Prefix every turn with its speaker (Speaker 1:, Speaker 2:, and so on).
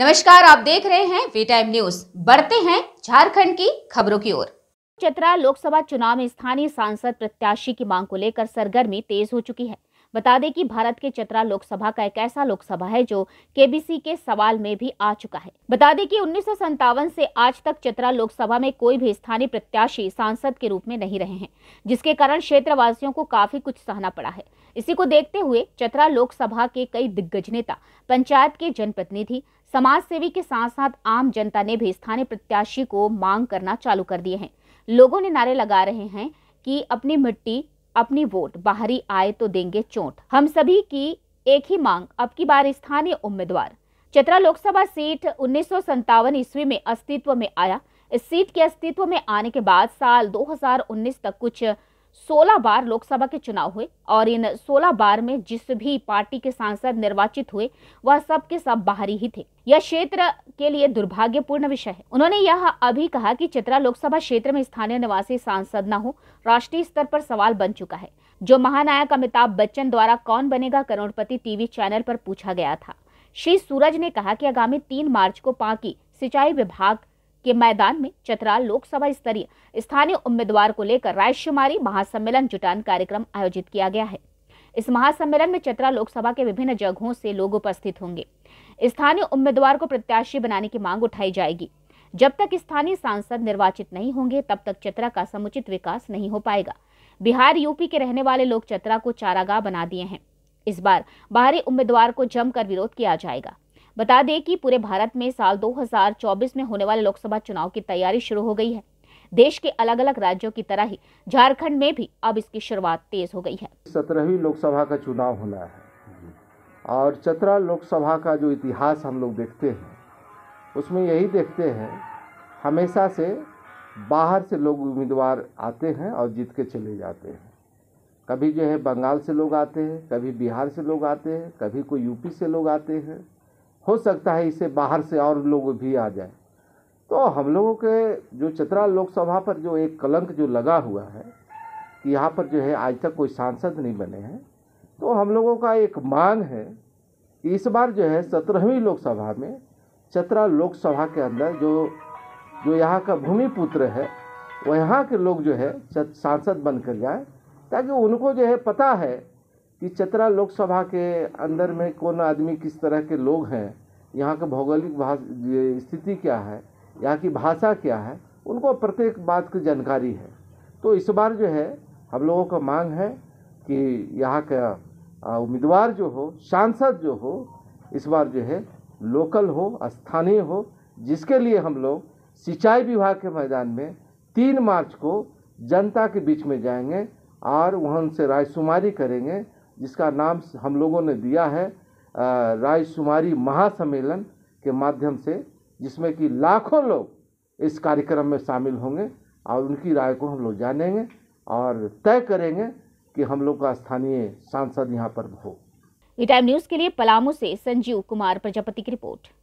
Speaker 1: नमस्कार आप देख रहे हैं वे टाइम न्यूज बढ़ते हैं झारखंड की खबरों की ओर चतरा लोकसभा चुनाव में स्थानीय सांसद प्रत्याशी की मांग को लेकर सरगर्मी तेज हो चुकी है बता दें कि भारत के चतरा लोकसभा का एक ऐसा लोकसभा है जो केबीसी के सवाल में भी आ चुका है बता दें कि उन्नीस से आज तक चतरा लोकसभा में कोई भी स्थानीय प्रत्याशी सांसद के रूप में नहीं रहे हैं जिसके कारण क्षेत्रवासियों को काफी कुछ सहना पड़ा है इसी को देखते हुए चतरा लोकसभा के कई दिग्गज नेता पंचायत के जनप्रतिनिधि समाज सेवी के साथ साथ आम जनता ने भी स्थानीय प्रत्याशी को मांग करना चालू कर दिए हैं लोगों ने नारे लगा रहे हैं कि अपनी मिट्टी अपनी वोट बाहरी आए तो देंगे चोट हम सभी की एक ही मांग अब की बार स्थानीय उम्मीदवार चतरा लोकसभा सीट उन्नीस ईस्वी में अस्तित्व में आया इस सीट के अस्तित्व में आने के बाद साल 2019 तक कुछ 16 बार लोकसभा के चुनाव हुए और इन 16 बार में जिस भी पार्टी के सांसद निर्वाचित हुए वह सब के सब बाहरी ही थे यह क्षेत्र के लिए दुर्भाग्यपूर्ण विषय है उन्होंने यह अभी कहा कि चित्रा लोकसभा क्षेत्र में स्थानीय निवासी सांसद न हो राष्ट्रीय स्तर पर सवाल बन चुका है जो महानायक अमिताभ बच्चन द्वारा कौन बनेगा करोड़पति टीवी चैनल पर पूछा गया था श्री सूरज ने कहा कि आगामी तीन मार्च को पाकि सिंचाई विभाग के मैदान में चतरा लोकसभा स्तरीय स्थानीय उम्मीदवार को लेकर रायशुमारी महासम्मेलन जुटान कार्यक्रम आयोजित किया गया है इस महासम्मेलन में चतरा लोकसभा के विभिन्न जगहों से लोग उपस्थित होंगे स्थानीय उम्मीदवार को प्रत्याशी बनाने की मांग उठाई जाएगी जब तक स्थानीय सांसद निर्वाचित नहीं होंगे तब तक चतरा का समुचित विकास नहीं हो पाएगा बिहार यूपी के रहने वाले लोग चतरा को चारागाह बना दिए हैं इस बार बाहरी उम्मीदवार को जमकर विरोध किया जाएगा बता दें कि पूरे भारत में साल 2024 में होने वाले लोकसभा चुनाव की तैयारी शुरू हो गई है देश के अलग अलग राज्यों की तरह ही झारखंड में भी अब इसकी शुरुआत तेज हो गई है
Speaker 2: सत्रहवीं लोकसभा का चुनाव होना है और चतरा लोकसभा का जो इतिहास हम लोग देखते हैं उसमें यही देखते हैं हमेशा से बाहर से लोग उम्मीदवार आते हैं और जीत के चले जाते हैं कभी जो है बंगाल से लोग आते हैं कभी बिहार से लोग आते हैं कभी कोई यूपी से लोग आते हैं हो सकता है इसे बाहर से और लोग भी आ जाए तो हम लोगों के जो चतरा लोकसभा पर जो एक कलंक जो लगा हुआ है कि यहाँ पर जो है आज तक कोई सांसद नहीं बने हैं तो हम लोगों का एक मांग है कि इस बार जो है सत्रहवीं लोकसभा में चतरा लोकसभा के अंदर जो जो यहाँ का भूमि पुत्र है वो यहाँ के लोग जो है सांसद बनकर जाए ताकि उनको जो है पता है कि चतरा लोकसभा के अंदर में कौन आदमी किस तरह के लोग हैं यहाँ का भौगोलिक स्थिति क्या है यहाँ की भाषा क्या है उनको प्रत्येक बात की जानकारी है तो इस बार जो है हम लोगों का मांग है कि यहाँ का उम्मीदवार जो हो सांसद जो हो इस बार जो है लोकल हो स्थानीय हो जिसके लिए हम लोग सिंचाई विभाग के मैदान में तीन मार्च को जनता के बीच में जाएंगे और वहाँ से रायशुमारी करेंगे जिसका नाम हम लोगों ने दिया है रायशुमारी महासम्मेलन के माध्यम से जिसमें कि लाखों लोग इस कार्यक्रम में शामिल होंगे और उनकी राय को हम लोग जानेंगे और तय करेंगे कि हम लोग का स्थानीय सांसद यहाँ पर हो
Speaker 1: ई टाइम न्यूज़ के लिए पलामू से संजीव कुमार प्रजापति की रिपोर्ट